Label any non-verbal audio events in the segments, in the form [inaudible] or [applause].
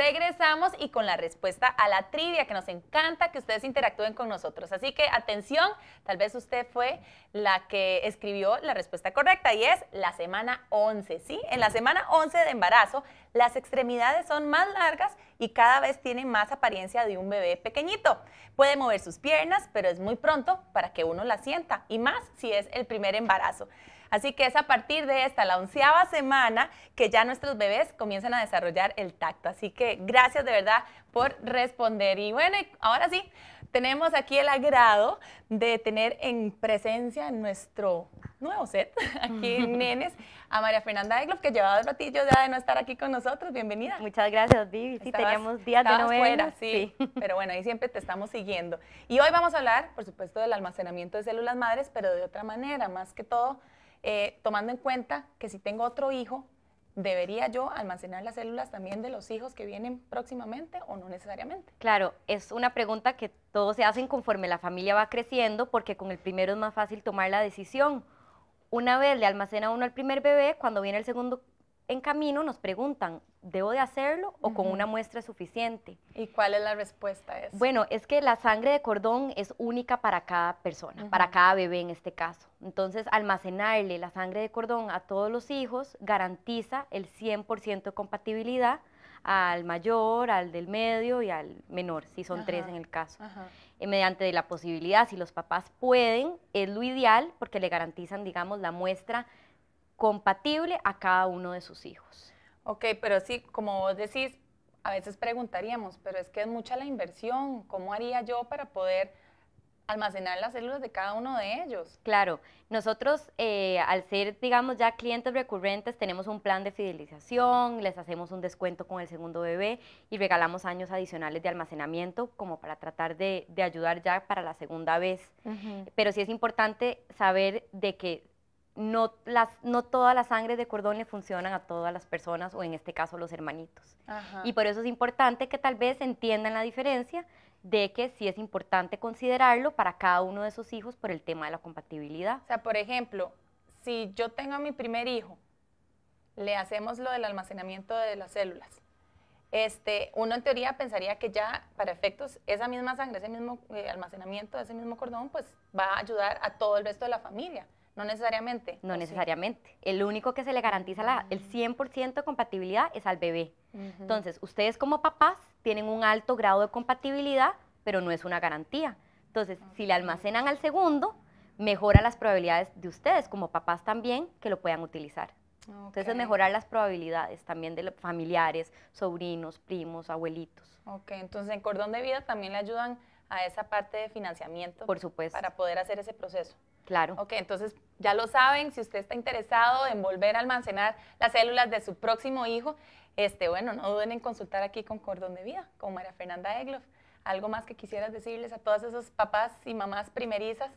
regresamos y con la respuesta a la trivia, que nos encanta que ustedes interactúen con nosotros. Así que atención, tal vez usted fue la que escribió la respuesta correcta y es la semana 11, ¿sí? En la semana 11 de embarazo, las extremidades son más largas y cada vez tienen más apariencia de un bebé pequeñito. Puede mover sus piernas, pero es muy pronto para que uno la sienta, y más si es el primer embarazo. Así que es a partir de esta, la onceava semana, que ya nuestros bebés comienzan a desarrollar el tacto. Así que gracias de verdad por responder. Y bueno, ahora sí, tenemos aquí el agrado de tener en presencia en nuestro nuevo set, [laughs] aquí [laughs] nenes, a María Fernanda Egloff, que llevaba el ratillo ya de no estar aquí con nosotros. Bienvenida. Muchas gracias, Vivi. Sí, teníamos días de no fuera, sí, sí, [laughs] Pero bueno, ahí siempre te estamos siguiendo. Y hoy vamos a hablar, por supuesto, del almacenamiento de células madres, pero de otra manera, más que todo eh, tomando en cuenta que si tengo otro hijo, ¿debería yo almacenar las células también de los hijos que vienen próximamente o no necesariamente? Claro, es una pregunta que todos se hacen conforme la familia va creciendo porque con el primero es más fácil tomar la decisión. Una vez le almacena uno al primer bebé, cuando viene el segundo en camino nos preguntan, ¿debo de hacerlo o con una muestra es suficiente? ¿Y cuál es la respuesta a eso? Bueno, es que la sangre de cordón es única para cada persona, para cada bebé en este caso. Entonces, almacenarle la sangre de cordón a todos los hijos garantiza el 100% de compatibilidad al mayor, al del medio y al menor, si son tres en el caso. y eh, mediante de la posibilidad, si los papás pueden, es lo ideal porque le garantizan, digamos, la muestra compatible a cada uno de sus hijos. Ok, pero sí, como vos decís, a veces preguntaríamos, pero es que es mucha la inversión, ¿cómo haría yo para poder almacenar las células de cada uno de ellos? Claro, nosotros eh, al ser, digamos, ya clientes recurrentes, tenemos un plan de fidelización, les hacemos un descuento con el segundo bebé y regalamos años adicionales de almacenamiento como para tratar de, ayudar ya para la segunda vez. Pero sí es importante saber de que no, las, no todas las sangres de cordón le funcionan a todas las personas o en este caso los hermanitos. Y por eso es importante que tal vez entiendan la diferencia de que sí es importante considerarlo para cada uno de sus hijos por el tema de la compatibilidad. O sea, por ejemplo, si yo tengo a mi primer hijo, le hacemos lo del almacenamiento de las células. Este, uno en teoría pensaría que ya para efectos esa misma sangre, ese mismo eh, almacenamiento, ese mismo cordón, pues va a ayudar a todo el resto de la familia. No necesariamente. No necesariamente. El único que se le garantiza la, el 100% de compatibilidad es al bebé. Entonces, ustedes como papás tienen un alto grado de compatibilidad, pero no es una garantía. Entonces, si le almacenan al segundo, mejora las probabilidades de ustedes como papás también que lo puedan utilizar. Entonces, mejorar las probabilidades también de los familiares, sobrinos, primos, abuelitos. Ok, entonces en cordón de vida también le ayudan a esa parte de financiamiento. Por supuesto. Para poder hacer ese proceso. Claro. Ok, entonces ya lo saben, si usted está interesado en volver a almacenar las células de su próximo hijo, este, bueno, no duden en consultar aquí con Cordón de Vida, con María Fernanda Egloff. ¿Algo más que quisieras decirles a todas esos papás y mamás primerizas?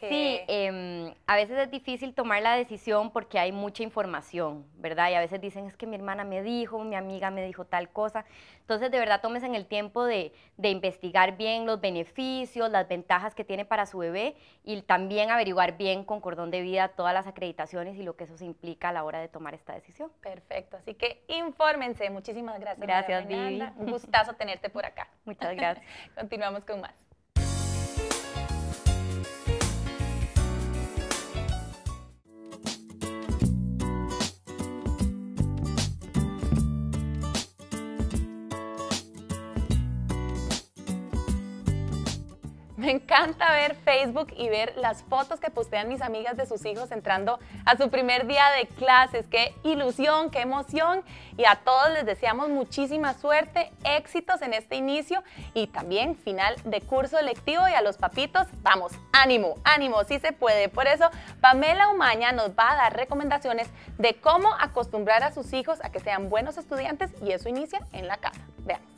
Sí, em, a veces es difícil tomar la decisión porque hay mucha información, ¿verdad? Y a veces dicen, es que mi hermana me dijo, mi amiga me dijo tal cosa. Entonces, de verdad, tomes en el tiempo de, investigar bien los beneficios, las ventajas que tiene para su bebé y también averiguar bien con cordón de vida todas las acreditaciones y lo que eso implica a la hora de tomar esta decisión. Perfecto, así que infórmense. Muchísimas gracias. Gracias, Vivi. Un gustazo tenerte por acá. [laughs] Muchas gracias. [laughs] Continuamos con más. [laughs] Me encanta ver Facebook y ver las fotos que postean mis amigas de sus hijos entrando a su primer día de clases. Qué ilusión, qué emoción. Y a todos les deseamos muchísima suerte, éxitos en este inicio y también final de curso lectivo. Y a los papitos, vamos, ánimo, ánimo, sí se puede. Por eso, Pamela Umaña nos va a dar recomendaciones de cómo acostumbrar a sus hijos a que sean buenos estudiantes y eso inicia en la casa. Veamos.